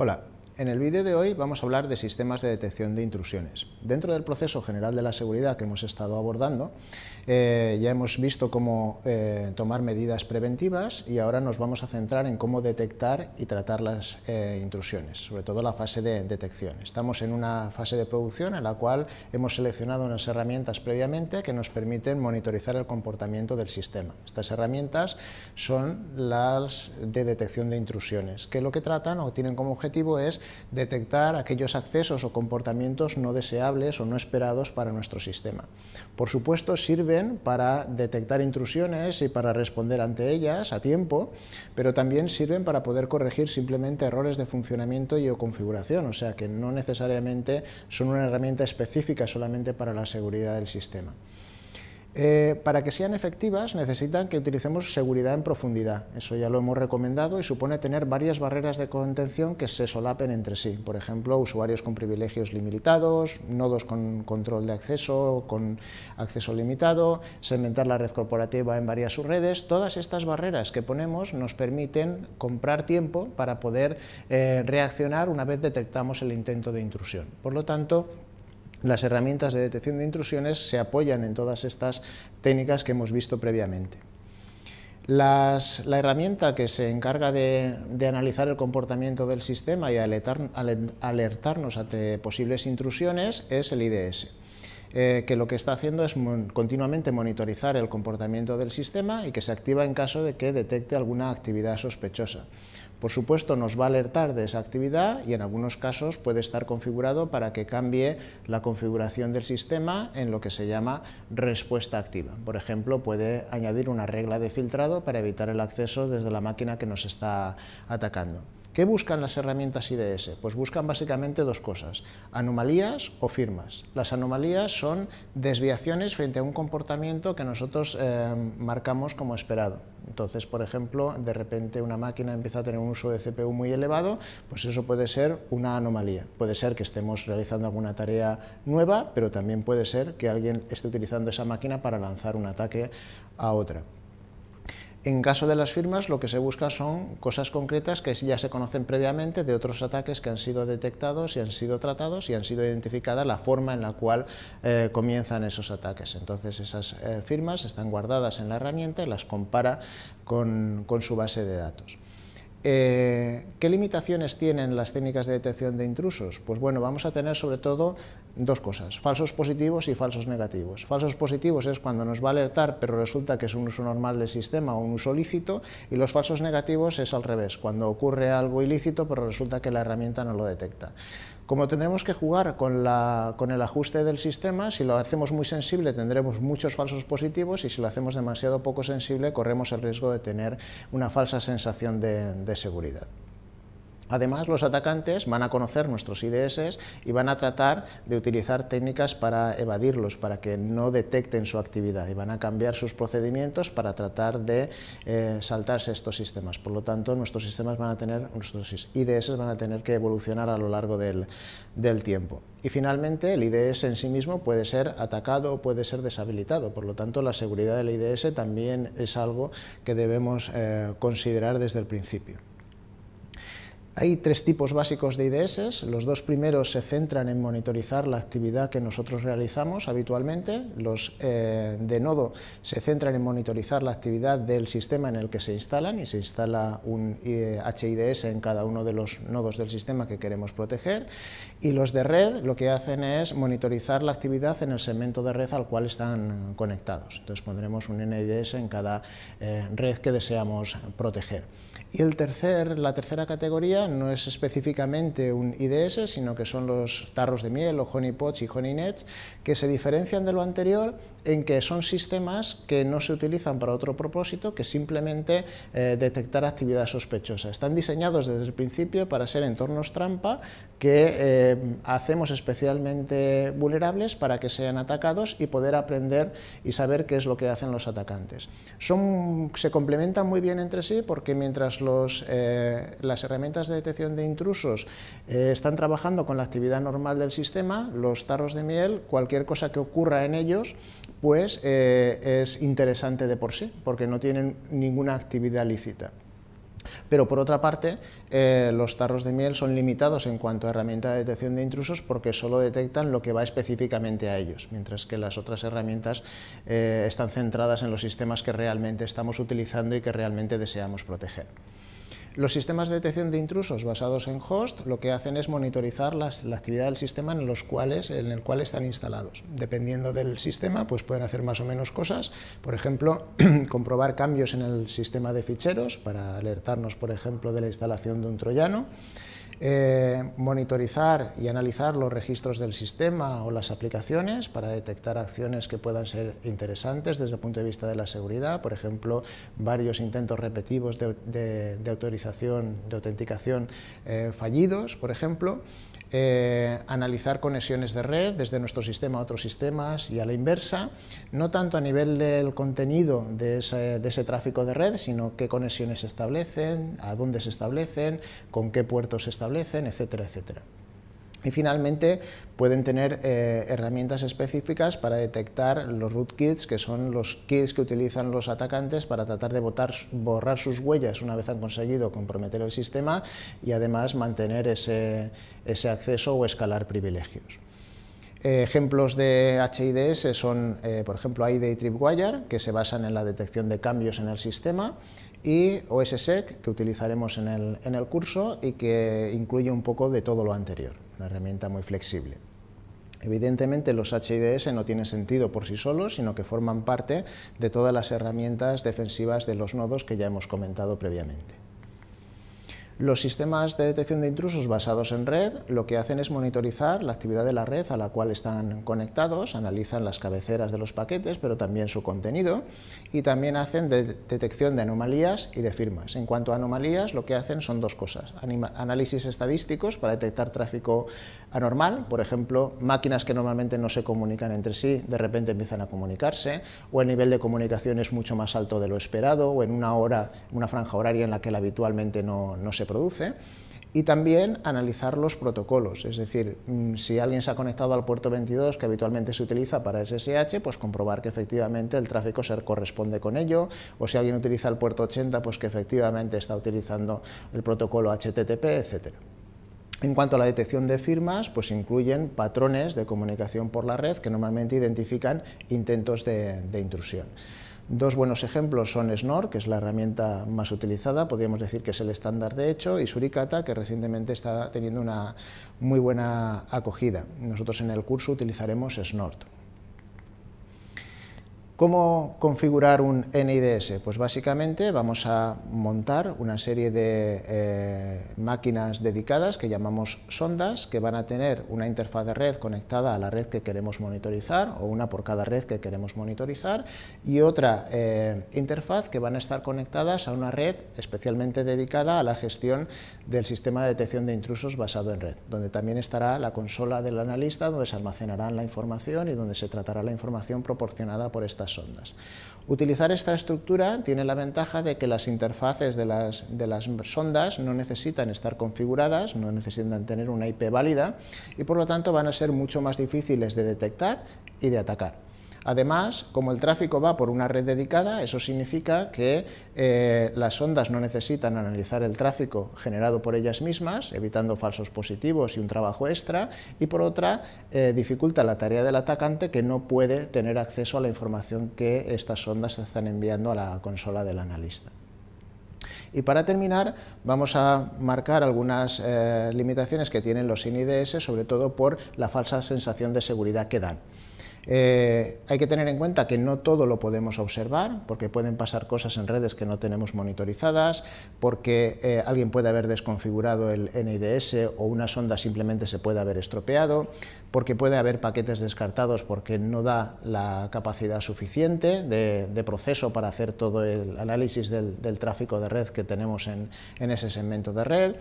Voilà. En el vídeo de hoy vamos a hablar de sistemas de detección de intrusiones. Dentro del proceso general de la seguridad que hemos estado abordando, eh, ya hemos visto cómo eh, tomar medidas preventivas y ahora nos vamos a centrar en cómo detectar y tratar las eh, intrusiones, sobre todo la fase de detección. Estamos en una fase de producción en la cual hemos seleccionado unas herramientas previamente que nos permiten monitorizar el comportamiento del sistema. Estas herramientas son las de detección de intrusiones, que lo que tratan o tienen como objetivo es detectar aquellos accesos o comportamientos no deseables o no esperados para nuestro sistema. Por supuesto, sirven para detectar intrusiones y para responder ante ellas a tiempo, pero también sirven para poder corregir simplemente errores de funcionamiento y o configuración, o sea que no necesariamente son una herramienta específica solamente para la seguridad del sistema. Eh, para que sean efectivas necesitan que utilicemos seguridad en profundidad, eso ya lo hemos recomendado y supone tener varias barreras de contención que se solapen entre sí, por ejemplo, usuarios con privilegios limitados, nodos con control de acceso, con acceso limitado, segmentar la red corporativa en varias subredes, todas estas barreras que ponemos nos permiten comprar tiempo para poder eh, reaccionar una vez detectamos el intento de intrusión. Por lo tanto, las herramientas de detección de intrusiones se apoyan en todas estas técnicas que hemos visto previamente. la herramienta que se encarga de, analizar el comportamiento del sistema y alertarnos ante posibles intrusiones es el IDS. Eh, que lo que está haciendo es continuamente monitorizar el comportamiento del sistema y que se activa en caso de que detecte alguna actividad sospechosa. Por supuesto, nos va a alertar de esa actividad y en algunos casos puede estar configurado para que cambie la configuración del sistema en lo que se llama respuesta activa. Por ejemplo, puede añadir una regla de filtrado para evitar el acceso desde la máquina que nos está atacando. ¿Qué buscan las herramientas IDS? Pues buscan básicamente dos cosas, anomalías o firmas. Las anomalías son desviaciones frente a un comportamiento que nosotros eh, marcamos como esperado. Entonces, por ejemplo, de repente una máquina empieza a tener un uso de CPU muy elevado, pues eso puede ser una anomalía. Puede ser que estemos realizando alguna tarea nueva, pero también puede ser que alguien esté utilizando esa máquina para lanzar un ataque a otra. En caso de las firmas, lo que se busca son cosas concretas que ya se conocen previamente de otros ataques que han sido detectados y han sido tratados y han sido identificadas la forma en la cual eh, comienzan esos ataques. Entonces, esas eh, firmas están guardadas en la herramienta y las compara con, su base de datos. Eh, ¿Qué limitaciones tienen las técnicas de detección de intrusos? Pues bueno, vamos a tener sobre todo dos cosas, falsos positivos y falsos negativos. Falsos positivos es cuando nos va a alertar pero resulta que es un uso normal del sistema o un uso lícito y los falsos negativos es al revés, cuando ocurre algo ilícito pero resulta que la herramienta no lo detecta. Como tendremos que jugar con, el ajuste del sistema, si lo hacemos muy sensible tendremos muchos falsos positivos y si lo hacemos demasiado poco sensible corremos el riesgo de tener una falsa sensación de seguridad. Además, los atacantes van a conocer nuestros IDS y van a tratar de utilizar técnicas para evadirlos, para que no detecten su actividad y van a cambiar sus procedimientos para tratar de eh, saltarse estos sistemas. Por lo tanto, nuestros sistemas van a tener, nuestros IDS van a tener que evolucionar a lo largo del, tiempo. Y finalmente, el IDS en sí mismo puede ser atacado o puede ser deshabilitado. Por lo tanto, la seguridad del IDS también es algo que debemos eh, considerar desde el principio. Hay tres tipos básicos de IDS. Los dos primeros se centran en monitorizar la actividad que nosotros realizamos habitualmente. Los eh, de nodo se centran en monitorizar la actividad del sistema en el que se instalan y se instala un HIDS eh, en cada uno de los nodos del sistema que queremos proteger. Y los de red lo que hacen es monitorizar la actividad en el segmento de red al cual están eh, conectados. Entonces pondremos un NIDS en cada red que deseamos proteger. Y el tercer, la tercera categoría no es específicamente un IDS, sino que son los tarros de miel o pots y honey nets que se diferencian de lo anterior en que son sistemas que no se utilizan para otro propósito que simplemente eh, detectar actividad sospechosa. Están diseñados desde el principio para ser entornos trampa que eh, hacemos especialmente vulnerables para que sean atacados y poder aprender y saber qué es lo que hacen los atacantes. Son, se complementan muy bien entre sí porque mientras los, eh, las herramientas de detección de intrusos están trabajando con la actividad normal del sistema, los tarros de miel, cualquier cosa que ocurra en ellos, pues eh, es interesante de por sí, porque no tienen ninguna actividad lícita. Pero por otra parte, eh, los tarros de miel son limitados en cuanto a herramienta de detección de intrusos porque solo detectan lo que va específicamente a ellos, mientras que las otras herramientas eh, están centradas en los sistemas que realmente estamos utilizando y que realmente deseamos proteger. Los sistemas de detección de intrusos basados en host lo que hacen es monitorizar la actividad del sistema en, los cuales, en el cual están instalados. Dependiendo del sistema, pues pueden hacer más o menos cosas. Por ejemplo, comprobar cambios en el sistema de ficheros para alertarnos, por ejemplo, de la instalación de un troyano. Eh, monitorizar y analizar los registros del sistema o las aplicaciones para detectar acciones que puedan ser interesantes desde el punto de vista de la seguridad, por ejemplo, varios intentos repetitivos de, autorización, de autenticación eh, fallidos, por ejemplo. Eh, analizar conexiones de red desde nuestro sistema a otros sistemas y a la inversa, no tanto a nivel del contenido de ese, de ese tráfico de red, sino qué conexiones se establecen, a dónde se establecen, con qué puertos se establecen, etcétera, etcétera. Y finalmente pueden tener eh, herramientas específicas para detectar los rootkits, que son los kits que utilizan los atacantes para tratar de borrar sus huellas una vez han conseguido comprometer el sistema y además mantener ese, acceso o escalar privilegios. ejemplos de HIDS son, eh, por ejemplo, ID y Tripwire, que se basan en la detección de cambios en el sistema, y OSSEC, que utilizaremos en el curso y que incluye un poco de todo lo anterior una herramienta muy flexible. Evidentemente los HIDS no tienen sentido por sí solos, sino que forman parte de todas las herramientas defensivas de los nodos que ya hemos comentado previamente. Los sistemas de detección de intrusos basados en red lo que hacen es monitorizar la actividad de la red a la cual están conectados, analizan las cabeceras de los paquetes, pero también su contenido, y también hacen de detección de anomalías y de firmas. En cuanto a anomalías, lo que hacen son dos cosas. Análisis estadísticos para detectar tráfico anormal, por ejemplo, máquinas que normalmente no se comunican entre sí, de repente empiezan a comunicarse, o el nivel de comunicación es mucho más alto de lo esperado, o en una hora, una franja horaria en la que habitualmente no, no se produce y también analizar los protocolos, es decir, mm, si alguien se ha conectado al puerto 22 que habitualmente se utiliza para SSH, pues comprobar que efectivamente el tráfico se corresponde con ello, o si alguien utiliza el puerto 80, pues que efectivamente está utilizando el protocolo HTTP, etc. En cuanto a la detección de firmas, pues incluyen patrones de comunicación por la red que normalmente identifican intentos de intrusión. Dos buenos ejemplos son Snort, que es la herramienta más utilizada, podríamos decir que es el estándar de hecho, y Suricata, que recientemente está teniendo una muy buena acogida. Nosotros en el curso utilizaremos Snort. ¿Cómo configurar un NIDS? Pues básicamente vamos a montar una serie de eh, máquinas dedicadas que llamamos sondas, que van a tener una interfaz de red conectada a la red que queremos monitorizar, o una por cada red que queremos monitorizar, y otra eh, interfaz que van a estar conectadas a una red especialmente dedicada a la gestión del sistema de detección de intrusos basado en red, donde también estará la consola del analista, donde se almacenará la información y donde se tratará la información proporcionada por estas sondas. Utilizar esta estructura tiene la ventaja de que las interfaces de las, de las, sondas no necesitan estar configuradas, no necesitan tener una IP válida y por lo tanto van a ser mucho más difíciles de detectar y de atacar. Además, como el tráfico va por una red dedicada, eso significa que eh, las ondas no necesitan analizar el tráfico generado por ellas mismas, evitando falsos positivos y un trabajo extra, y por otra, eh, dificulta la tarea del atacante que no puede tener acceso a la información que estas ondas están enviando a la consola del analista. Y para terminar, vamos a marcar algunas eh, limitaciones que tienen los INIDS, sobre todo por la falsa sensación de seguridad que dan. Eh, hay que tener en cuenta que no todo lo podemos observar, porque pueden pasar cosas en redes que no tenemos monitorizadas, porque eh, alguien puede haber desconfigurado el NIDS o una sonda simplemente se puede haber estropeado, porque puede haber paquetes descartados porque no da la capacidad suficiente de, proceso para hacer todo el análisis del, tráfico de red que tenemos en, en ese segmento de red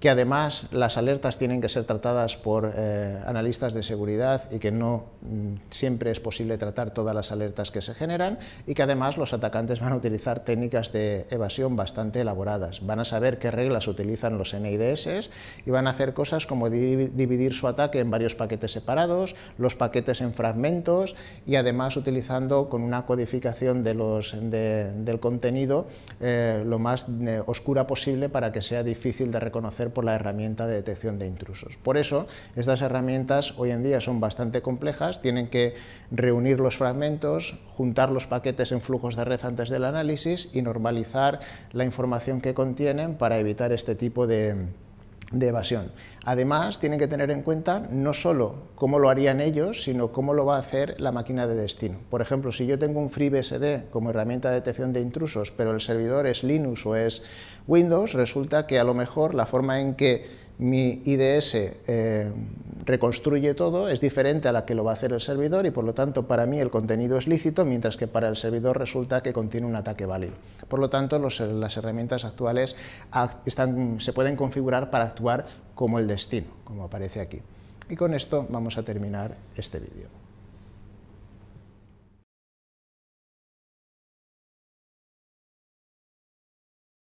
que además las alertas tienen que ser tratadas por eh, analistas de seguridad y que no mm, siempre es posible tratar todas las alertas que se generan y que además los atacantes van a utilizar técnicas de evasión bastante elaboradas. Van a saber qué reglas utilizan los NIDS y van a hacer cosas como dividir su ataque en varios paquetes separados, los paquetes en fragmentos y además utilizando con una codificación de los, del contenido eh, lo más eh, oscura posible para que sea difícil de reconocer por la herramienta de detección de intrusos. Por eso, estas herramientas hoy en día son bastante complejas, tienen que reunir los fragmentos, juntar los paquetes en flujos de red antes del análisis y normalizar la información que contienen para evitar este tipo de de evasión. Además, tienen que tener en cuenta no solo cómo lo harían ellos, sino cómo lo va a hacer la máquina de destino. Por ejemplo, si yo tengo un FreeBSD como herramienta de detección de intrusos, pero el servidor es Linux o es Windows, resulta que a lo mejor la forma en que mi IDS eh, reconstruye todo, es diferente a la que lo va a hacer el servidor y por lo tanto para mí el contenido es lícito, mientras que para el servidor resulta que contiene un ataque válido. Por lo tanto, las herramientas actuales se pueden configurar para actuar como el destino, como aparece aquí. Y con esto vamos a terminar este vídeo.